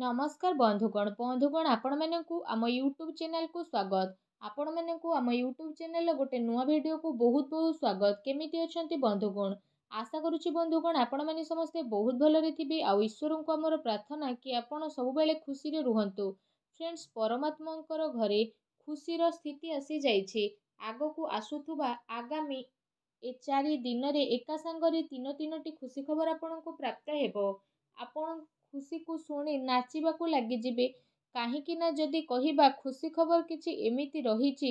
ନମସ୍କାର ବନ୍ଧୁଗଣ ବନ୍ଧୁଗଣ ଆପଣମାନଙ୍କୁ ଆମ ୟୁଟ୍ୟୁବ୍ ଚ୍ୟାନେଲ୍କୁ ସ୍ୱାଗତ ଆପଣମାନଙ୍କୁ ଆମ ୟୁଟ୍ୟୁବ୍ ଚ୍ୟାନେଲ୍ର ଗୋଟେ ନୂଆ ଭିଡ଼ିଓକୁ ବହୁତ ବହୁତ ସ୍ୱାଗତ କେମିତି ଅଛନ୍ତି ବନ୍ଧୁଗଣ ଆଶା କରୁଛି ବନ୍ଧୁଗଣ ଆପଣମାନେ ସମସ୍ତେ ବହୁତ ଭଲରେ ଥିବେ ଆଉ ଈଶ୍ୱରଙ୍କୁ ଆମର ପ୍ରାର୍ଥନା କି ଆପଣ ସବୁବେଳେ ଖୁସିରେ ରୁହନ୍ତୁ ଫ୍ରେଣ୍ଡସ୍ ପରମାତ୍ମାଙ୍କର ଘରେ ଖୁସିର ସ୍ଥିତି ଆସିଯାଇଛି ଆଗକୁ ଆସୁଥିବା ଆଗାମୀ ଏ ଚାରି ଦିନରେ ଏକା ସାଙ୍ଗରେ ତିନି ତିନୋଟି ଖୁସି ଖବର ଆପଣଙ୍କୁ ପ୍ରାପ୍ତ ହେବ ଆପଣ ଖୁସିକୁ ଶୁଣି ନାଚିବାକୁ ଲାଗିଯିବେ କାହିଁକିନା ଯଦି କହିବା ଖୁସି ଖବର କିଛି ଏମିତି ରହିଛି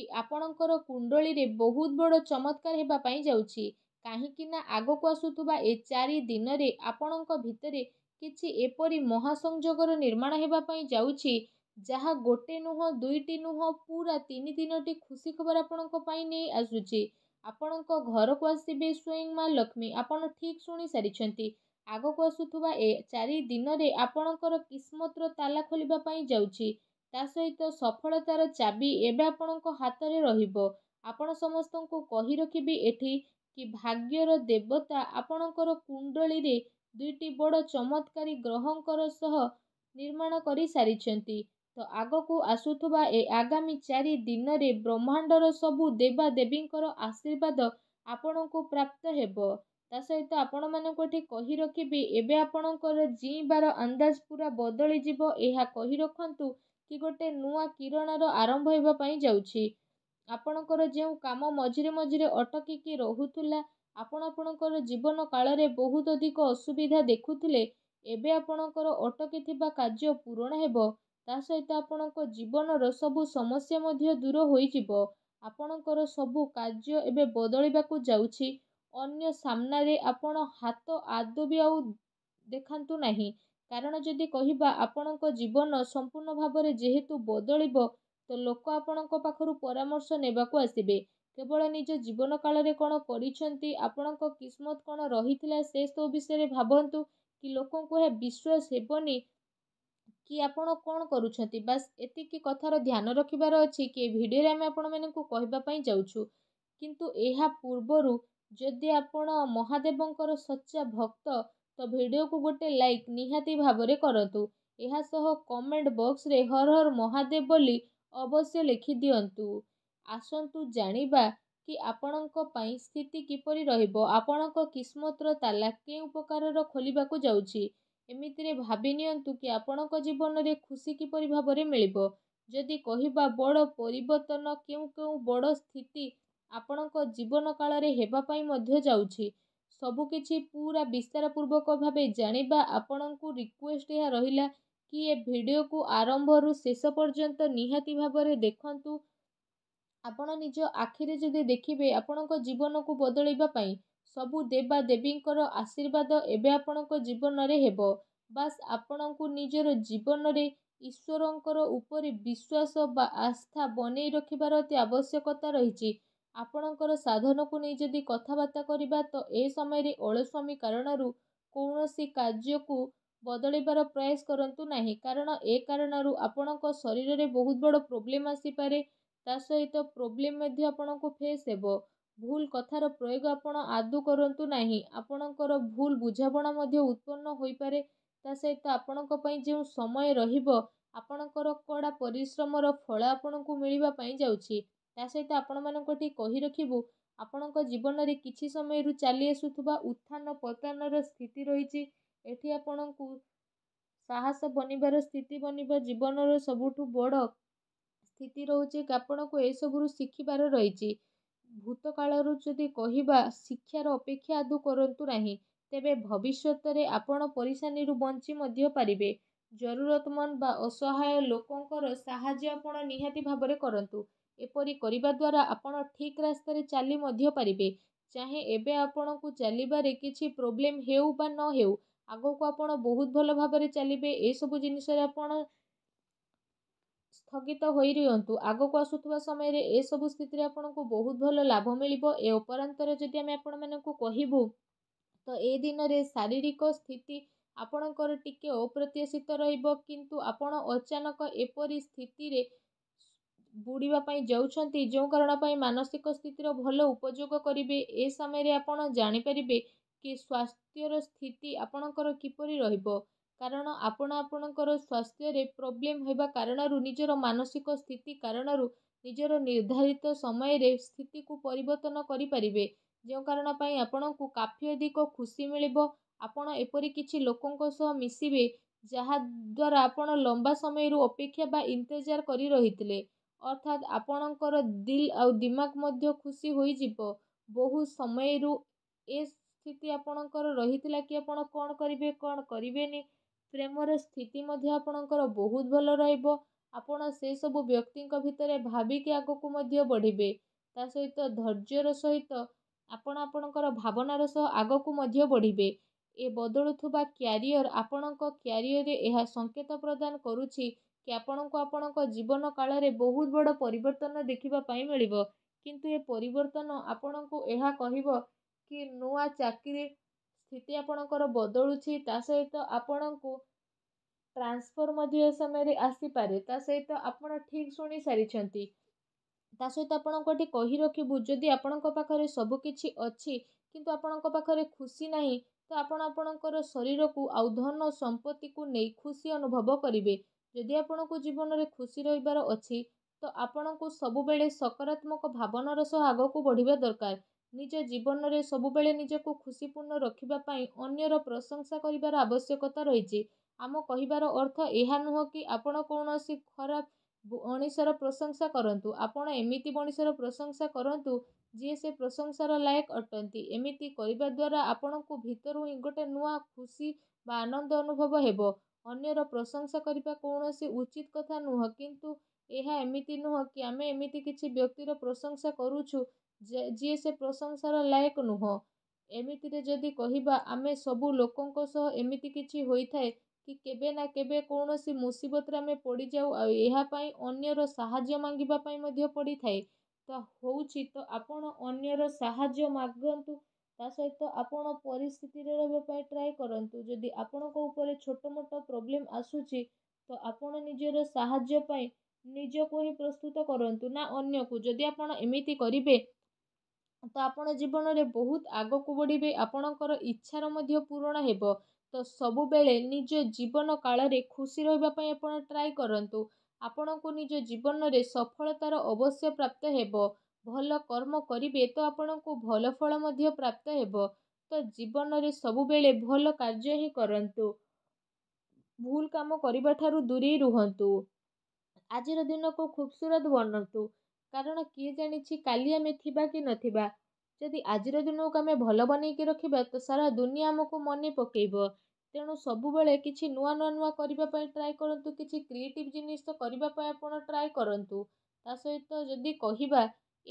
କି ଆପଣଙ୍କର କୁଣ୍ଡଳୀରେ ବହୁତ ବଡ଼ ଚମତ୍କାର ହେବା ପାଇଁ ଯାଉଛି କାହିଁକିନା ଆଗକୁ ଆସୁଥିବା ଏ ଚାରି ଦିନରେ ଆପଣଙ୍କ ଭିତରେ କିଛି ଏପରି ମହାସଂଯୋଗର ନିର୍ମାଣ ହେବା ପାଇଁ ଯାଉଛି ଯାହା ଗୋଟେ ନୁହଁ ଦୁଇଟି ନୁହଁ ପୁରା ତିନି ତିନୋଟି ଖୁସି ଖବର ଆପଣଙ୍କ ପାଇଁ ନେଇ ଆସୁଛି ଆପଣଙ୍କ ଘରକୁ ଆସିବେ ସ୍ୱୟଂ ମା ଲକ୍ଷ୍ମୀ ଆପଣ ଠିକ୍ ଶୁଣି ସାରିଛନ୍ତି ଆଗକୁ ଆସୁଥିବା ଏ ଚାରି ଦିନରେ ଆପଣଙ୍କର କିସ୍ମତର ତାଲା ଖୋଲିବା ପାଇଁ ଯାଉଛି ତା ସହିତ ସଫଳତାର ଚାବି ଏବେ ଆପଣଙ୍କ ହାତରେ ରହିବ ଆପଣ ସମସ୍ତଙ୍କୁ କହି ରଖିବି ଏଠି କି ଭାଗ୍ୟର ଦେବତା ଆପଣଙ୍କର କୁଣ୍ଡଳୀରେ ଦୁଇଟି ବଡ଼ ଚମତ୍କାରୀ ଗ୍ରହଙ୍କର ସହ ନିର୍ମାଣ କରିସାରିଛନ୍ତି ତ ଆଗକୁ ଆସୁଥିବା ଏ ଆଗାମୀ ଚାରି ଦିନରେ ବ୍ରହ୍ମାଣ୍ଡର ସବୁ ଦେବାଦେବୀଙ୍କର ଆଶୀର୍ବାଦ ଆପଣଙ୍କୁ ପ୍ରାପ୍ତ ହେବ ତା ସହିତ ଆପଣମାନଙ୍କୁ ଏଠି କହି ରଖିବି ଏବେ ଆପଣଙ୍କର ଜିଇଁବାର ଅନ୍ଦାଜ ପୁରା ବଦଳିଯିବ ଏହା କହି ରଖନ୍ତୁ କି ଗୋଟେ ନୂଆ କିରଣର ଆରମ୍ଭ ହେବା ପାଇଁ ଯାଉଛି ଆପଣଙ୍କର ଯେଉଁ କାମ ମଝିରେ ମଝିରେ ଅଟକିକି ରହୁଥିଲା ଆପଣ ଆପଣଙ୍କର ଜୀବନ କାଳରେ ବହୁତ ଅଧିକ ଅସୁବିଧା ଦେଖୁଥିଲେ ଏବେ ଆପଣଙ୍କର ଅଟକିଥିବା କାର୍ଯ୍ୟ ପୂରଣ ହେବ ତା ସହିତ ଆପଣଙ୍କ ଜୀବନର ସବୁ ସମସ୍ୟା ମଧ୍ୟ ଦୂର ହୋଇଯିବ ଆପଣଙ୍କର ସବୁ କାର୍ଯ୍ୟ ଏବେ ବଦଳିବାକୁ ଯାଉଛି ଅନ୍ୟ ସାମ୍ନାରେ ଆପଣ ହାତ ଆଦୌ ବି ଆଉ ଦେଖାନ୍ତୁ ନାହିଁ କାରଣ ଯଦି କହିବା ଆପଣଙ୍କ ଜୀବନ ସମ୍ପୂର୍ଣ୍ଣ ଭାବରେ ଯେହେତୁ ବଦଳିବ ତ ଲୋକ ଆପଣଙ୍କ ପାଖରୁ ପରାମର୍ଶ ନେବାକୁ ଆସିବେ କେବଳ ନିଜ ଜୀବନ କାଳରେ କ'ଣ କରିଛନ୍ତି ଆପଣଙ୍କ କିସ୍ମତ କ'ଣ ରହିଥିଲା ସେ ସବୁ ବିଷୟରେ ଭାବନ୍ତୁ କି ଲୋକଙ୍କୁ ଏହା ବିଶ୍ୱାସ ହେବନି କି ଆପଣ କ'ଣ କରୁଛନ୍ତି ବାସ୍ ଏତିକି କଥାର ଧ୍ୟାନ ରଖିବାର ଅଛି କି ଏ ଭିଡ଼ିଓରେ ଆମେ ଆପଣମାନଙ୍କୁ କହିବା ପାଇଁ ଯାଉଛୁ କିନ୍ତୁ ଏହା ପୂର୍ବରୁ ଯଦି ଆପଣ ମହାଦେବଙ୍କର ସଚ୍ଚା ଭକ୍ତ ତ ଭିଡ଼ିଓକୁ ଗୋଟେ ଲାଇକ୍ ନିହାତି ଭାବରେ କରନ୍ତୁ ଏହା ସହ କମେଣ୍ଟ ବକ୍ସରେ ହର ହର ମହାଦେବ ବୋଲି ଅବଶ୍ୟ ଲେଖିଦିଅନ୍ତୁ ଆସନ୍ତୁ ଜାଣିବା କି ଆପଣଙ୍କ ପାଇଁ ସ୍ଥିତି କିପରି ରହିବ ଆପଣଙ୍କ କିସ୍ମତର ତାଲା କେଉଁ ପ୍ରକାରର ଖୋଲିବାକୁ ଯାଉଛି ଏମିତିରେ ଭାବି ନିଅନ୍ତୁ କି ଆପଣଙ୍କ ଜୀବନରେ ଖୁସି କିପରି ଭାବରେ ମିଳିବ ଯଦି କହିବା ବଡ଼ ପରିବର୍ତ୍ତନ କେଉଁ କେଉଁ ବଡ଼ ସ୍ଥିତି ଆପଣଙ୍କ ଜୀବନ କାଳରେ ହେବା ପାଇଁ ମଧ୍ୟ ଯାଉଛି ସବୁକିଛି ପୁରା ବିସ୍ତାର ପୂର୍ବକ ଭାବେ ଜାଣିବା ଆପଣଙ୍କୁ ରିକ୍ୱେଷ୍ଟ ଏହା ରହିଲା କି ଏ ଭିଡ଼ିଓକୁ ଆରମ୍ଭରୁ ଶେଷ ପର୍ଯ୍ୟନ୍ତ ନିହାତି ଭାବରେ ଦେଖନ୍ତୁ ଆପଣ ନିଜ ଆଖିରେ ଯଦି ଦେଖିବେ ଆପଣଙ୍କ ଜୀବନକୁ ବଦଳିବା ପାଇଁ ସବୁ ଦେବା ଦେବୀଙ୍କର ଆଶୀର୍ବାଦ ଏବେ ଆପଣଙ୍କ ଜୀବନରେ ହେବ ବାସ୍ ଆପଣଙ୍କୁ ନିଜର ଜୀବନରେ ଈଶ୍ୱରଙ୍କର ଉପରେ ବିଶ୍ୱାସ ବା ଆସ୍ଥା ବନେଇ ରଖିବାର ଅତି ଆବଶ୍ୟକତା ରହିଛି ଆପଣଙ୍କର ସାଧନକୁ ନେଇ ଯଦି କଥାବାର୍ତ୍ତା କରିବା ତ ଏ ସମୟରେ ଅଳସ୍ୱାମୀ କାରଣରୁ କୌଣସି କାର୍ଯ୍ୟକୁ ବଦଳିବାର ପ୍ରୟାସ କରନ୍ତୁ ନାହିଁ କାରଣ ଏ କାରଣରୁ ଆପଣଙ୍କ ଶରୀରରେ ବହୁତ ବଡ଼ ପ୍ରୋବ୍ଲେମ୍ ଆସିପାରେ ତା ସହିତ ପ୍ରୋବ୍ଲେମ୍ ମଧ୍ୟ ଆପଣଙ୍କୁ ଫେସ୍ ହେବ ଭୁଲ କଥାର ପ୍ରୟୋଗ ଆପଣ ଆଦୌ କରନ୍ତୁ ନାହିଁ ଆପଣଙ୍କର ଭୁଲ ବୁଝାମଣା ମଧ୍ୟ ଉତ୍ପନ୍ନ ହୋଇପାରେ ତା ସହିତ ଆପଣଙ୍କ ପାଇଁ ଯେଉଁ ସମୟ ରହିବ ଆପଣଙ୍କର କଡ଼ା ପରିଶ୍ରମର ଫଳ ଆପଣଙ୍କୁ ମିଳିବା ପାଇଁ ଯାଉଛି ତା ସହିତ ଆପଣମାନଙ୍କୁ ଏଠି କହି ରଖିବୁ ଆପଣଙ୍କ ଜୀବନରେ କିଛି ସମୟରୁ ଚାଲି ଆସୁଥିବା ଉତ୍ଥାନ ପତନର ସ୍ଥିତି ରହିଛି ଏଠି ଆପଣଙ୍କୁ ସାହସ ବନିବାର ସ୍ଥିତି ବନିବା ଜୀବନର ସବୁଠୁ ବଡ଼ ସ୍ଥିତି ରହୁଛି କି ଆପଣଙ୍କୁ ଏସବୁରୁ ଶିଖିବାର ରହିଛି ଭୂତକାଳରୁ ଯଦି କହିବା ଶିକ୍ଷାର ଅପେକ୍ଷା ଆଦୌ କରନ୍ତୁ ନାହିଁ ତେବେ ଭବିଷ୍ୟତରେ ଆପଣ ପରିଶାନୀରୁ ବଞ୍ଚି ମଧ୍ୟ ପାରିବେ ଜରୁରତମନ୍ଦ ବା ଅସହାୟ ଲୋକଙ୍କର ସାହାଯ୍ୟ ଆପଣ ନିହାତି ଭାବରେ କରନ୍ତୁ ଏପରି କରିବା ଦ୍ୱାରା ଆପଣ ଠିକ୍ ରାସ୍ତାରେ ଚାଲି ମଧ୍ୟ ପାରିବେ ଚାହେଁ ଏବେ ଆପଣଙ୍କୁ ଚାଲିବାରେ କିଛି ପ୍ରୋବ୍ଲେମ୍ ହେଉ ବା ନ ହେଉ ଆଗକୁ ଆପଣ ବହୁତ ଭଲ ଭାବରେ ଚାଲିବେ ଏସବୁ ଜିନିଷରେ ଆପଣ ସ୍ଥଗିତ ହୋଇ ରୁହନ୍ତୁ ଆଗକୁ ଆସୁଥିବା ସମୟରେ ଏସବୁ ସ୍ଥିତିରେ ଆପଣଙ୍କୁ ବହୁତ ଭଲ ଲାଭ ମିଳିବ ଏ ଉପରାନ୍ତରେ ଯଦି ଆମେ ଆପଣମାନଙ୍କୁ କହିବୁ ତ ଏ ଦିନରେ ଶାରୀରିକ ସ୍ଥିତି ଆପଣଙ୍କର ଟିକେ ଅପ୍ରତ୍ୟାଶିତ ରହିବ କିନ୍ତୁ ଆପଣ ଅଚାନକ ଏପରି ସ୍ଥିତିରେ ବୁଡ଼ିବା ପାଇଁ ଯାଉଛନ୍ତି ଯେଉଁ କାରଣ ପାଇଁ ମାନସିକ ସ୍ଥିତିର ଭଲ ଉପଯୋଗ କରିବେ ଏ ସମୟରେ ଆପଣ ଜାଣିପାରିବେ କି ସ୍ୱାସ୍ଥ୍ୟର ସ୍ଥିତି ଆପଣଙ୍କର କିପରି ରହିବ କାରଣ ଆପଣ ଆପଣଙ୍କର ସ୍ୱାସ୍ଥ୍ୟରେ ପ୍ରୋବ୍ଲେମ୍ ହେବା କାରଣରୁ ନିଜର ମାନସିକ ସ୍ଥିତି କାରଣରୁ ନିଜର ନିର୍ଦ୍ଧାରିତ ସମୟରେ ସ୍ଥିତିକୁ ପରିବର୍ତ୍ତନ କରିପାରିବେ ଯେଉଁ କାରଣ ପାଇଁ ଆପଣଙ୍କୁ କାଫି ଅଧିକ ଖୁସି ମିଳିବ ଆପଣ ଏପରି କିଛି ଲୋକଙ୍କ ସହ ମିଶିବେ ଯାହାଦ୍ୱାରା ଆପଣ ଲମ୍ବା ସମୟରୁ ଅପେକ୍ଷା ବା ଇନ୍ତଜାର କରି ରହିଥିଲେ ଅର୍ଥାତ୍ ଆପଣଙ୍କର ଦିଲ୍ ଆଉ ଦିମାଗ ମଧ୍ୟ ଖୁସି ହୋଇଯିବ ବହୁ ସମୟରୁ ଏ ସ୍ଥିତି ଆପଣଙ୍କର ରହିଥିଲା କି ଆପଣ କ'ଣ କରିବେ କ'ଣ କରିବେନି ପ୍ରେମର ସ୍ଥିତି ମଧ୍ୟ ଆପଣଙ୍କର ବହୁତ ଭଲ ରହିବ ଆପଣ ସେସବୁ ବ୍ୟକ୍ତିଙ୍କ ଭିତରେ ଭାବିକି ଆଗକୁ ମଧ୍ୟ ବଢ଼ିବେ ତା ସହିତ ଧୈର୍ଯ୍ୟର ସହିତ ଆପଣ ଆପଣଙ୍କର ଭାବନାର ସହ ଆଗକୁ ମଧ୍ୟ ବଢ଼ିବେ ଏ ବଦଳୁଥିବା କ୍ୟାରିୟର ଆପଣଙ୍କ କ୍ୟାରିୟର୍ରେ ଏହା ସଂକେତ ପ୍ରଦାନ କରୁଛି କି ଆପଣଙ୍କୁ ଆପଣଙ୍କ ଜୀବନ କାଳରେ ବହୁତ ବଡ଼ ପରିବର୍ତ୍ତନ ଦେଖିବା ପାଇଁ ମିଳିବ କିନ୍ତୁ ଏ ପରିବର୍ତ୍ତନ ଆପଣଙ୍କୁ ଏହା କହିବ କି ନୂଆ ଚାକିରି ସ୍ଥିତି ଆପଣଙ୍କର ବଦଳୁଛି ତା ସହିତ ଆପଣଙ୍କୁ ଟ୍ରାନ୍ସଫର୍ ମଧ୍ୟ ଏ ସମୟରେ ଆସିପାରେ ତା ସହିତ ଆପଣ ଠିକ୍ ଶୁଣି ସାରିଛନ୍ତି ତା ସହିତ ଆପଣଙ୍କୁ ଏଠି କହି ରଖିବୁ ଯଦି ଆପଣଙ୍କ ପାଖରେ ସବୁକିଛି ଅଛି କିନ୍ତୁ ଆପଣଙ୍କ ପାଖରେ ଖୁସି ନାହିଁ ତ ଆପଣ ଆପଣଙ୍କର ଶରୀରକୁ ଆଉ ଧନ ସମ୍ପତ୍ତିକୁ ନେଇ ଖୁସି ଅନୁଭବ କରିବେ ଯଦି ଆପଣଙ୍କୁ ଜୀବନରେ ଖୁସି ରହିବାର ଅଛି ତ ଆପଣଙ୍କୁ ସବୁବେଳେ ସକାରାତ୍ମକ ଭାବନାର ସହ ଆଗକୁ ବଢ଼ିବା ଦରକାର ନିଜ ଜୀବନରେ ସବୁବେଳେ ନିଜକୁ ଖୁସିପୂର୍ଣ୍ଣ ରଖିବା ପାଇଁ ଅନ୍ୟର ପ୍ରଶଂସା କରିବାର ଆବଶ୍ୟକତା ରହିଛି ଆମ କହିବାର ଅର୍ଥ ଏହା ନୁହେଁ କି ଆପଣ କୌଣସି ଖରାପ ମଣିଷର ପ୍ରଶଂସା କରନ୍ତୁ ଆପଣ ଏମିତି ମଣିଷର ପ୍ରଶଂସା କରନ୍ତୁ ଯିଏ ସେ ପ୍ରଶଂସାର ଲାୟକ ଅଟନ୍ତି ଏମିତି କରିବା ଦ୍ୱାରା ଆପଣଙ୍କୁ ଭିତରୁ ହିଁ ଗୋଟେ ନୂଆ ଖୁସି ବା ଆନନ୍ଦ ଅନୁଭବ ହେବ ଅନ୍ୟର ପ୍ରଶଂସା କରିବା କୌଣସି ଉଚିତ କଥା ନୁହଁ କିନ୍ତୁ ଏହା ଏମିତି ନୁହଁ କି ଆମେ ଏମିତି କିଛି ବ୍ୟକ୍ତିର ପ୍ରଶଂସା କରୁଛୁ ଯିଏ ସେ ପ୍ରଶଂସାର ଲାୟକ ନୁହଁ ଏମିତିରେ ଯଦି କହିବା ଆମେ ସବୁ ଲୋକଙ୍କ ସହ ଏମିତି କିଛି ହୋଇଥାଏ କି କେବେ ନା କେବେ କୌଣସି ମୁସିବତରେ ଆମେ ପଡ଼ିଯାଉ ଆଉ ଏହା ପାଇଁ ଅନ୍ୟର ସାହାଯ୍ୟ ମାଗିବା ପାଇଁ ମଧ୍ୟ ପଡ଼ିଥାଏ ତ ହେଉଛି ତ ଆପଣ ଅନ୍ୟର ସାହାଯ୍ୟ ମାଗନ୍ତୁ ତା ସହିତ ଆପଣ ପରିସ୍ଥିତିରେ ରହିବା ପାଇଁ ଟ୍ରାଏ କରନ୍ତୁ ଯଦି ଆପଣଙ୍କ ଉପରେ ଛୋଟ ମୋଟ ପ୍ରୋବ୍ଲେମ୍ ଆସୁଛି ତ ଆପଣ ନିଜର ସାହାଯ୍ୟ ପାଇଁ ନିଜକୁ ହିଁ ପ୍ରସ୍ତୁତ କରନ୍ତୁ ନା ଅନ୍ୟକୁ ଯଦି ଆପଣ ଏମିତି କରିବେ ତ ଆପଣ ଜୀବନରେ ବହୁତ ଆଗକୁ ବଢ଼ିବେ ଆପଣଙ୍କର ଇଚ୍ଛାର ମଧ୍ୟ ପୂରଣ ହେବ ତ ସବୁବେଳେ ନିଜ ଜୀବନ କାଳରେ ଖୁସି ରହିବା ପାଇଁ ଆପଣ ଟ୍ରାଏ କରନ୍ତୁ ଆପଣଙ୍କୁ ନିଜ ଜୀବନରେ ସଫଳତାର ଅବଶ୍ୟ ପ୍ରାପ୍ତ ହେବ ଭଲ କର୍ମ କରିବେ ତ ଆପଣଙ୍କୁ ଭଲ ଫଳ ମଧ୍ୟ ପ୍ରାପ୍ତ ହେବ ତ ଜୀବନରେ ସବୁବେଳେ ଭଲ କାର୍ଯ୍ୟ ହିଁ କରନ୍ତୁ ଭୁଲ କାମ କରିବା ଠାରୁ ଦୂରେଇ ରୁହନ୍ତୁ ଆଜିର ଦିନକୁ ଖୁବସୁରତ ବନାନ୍ତୁ କାରଣ କିଏ ଜାଣିଛି କାଲି ଆମେ ଥିବା କି ନଥିବା ଯଦି ଆଜିର ଦିନକୁ ଆମେ ଭଲ ବନେଇକି ରଖିବା ତ ସାରା ଦୁନିଆ ଆମକୁ ମନେ ପକେଇବ ତେଣୁ ସବୁବେଳେ କିଛି ନୂଆ ନୂଆ ନୂଆ କରିବା ପାଇଁ ଟ୍ରାଏ କରନ୍ତୁ କିଛି କ୍ରିଏଟିଭ୍ ଜିନିଷ କରିବା ପାଇଁ ଆପଣ ଟ୍ରାଏ କରନ୍ତୁ ତା ସହିତ ଯଦି କହିବା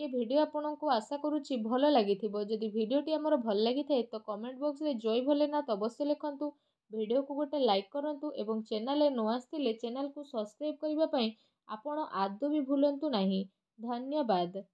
ଏ ଭିଡ଼ିଓ ଆପଣଙ୍କୁ ଆଶା କରୁଛି ଭଲ ଲାଗିଥିବ ଯଦି ଭିଡ଼ିଓଟି ଆମର ଭଲ ଲାଗିଥାଏ ତ କମେଣ୍ଟ ବକ୍ସରେ ଜୟ ଭୋଲେନାଥ ଅବଶ୍ୟ ଲେଖନ୍ତୁ ଭିଡ଼ିଓକୁ ଗୋଟେ ଲାଇକ୍ କରନ୍ତୁ ଏବଂ ଚ୍ୟାନେଲରେ ନ ଆସିଥିଲେ ଚ୍ୟାନେଲକୁ ସବସ୍କ୍ରାଇବ୍ କରିବା ପାଇଁ ଆପଣ ଆଦୌ ବି ଭୁଲନ୍ତୁ ନାହିଁ ଧନ୍ୟବାଦ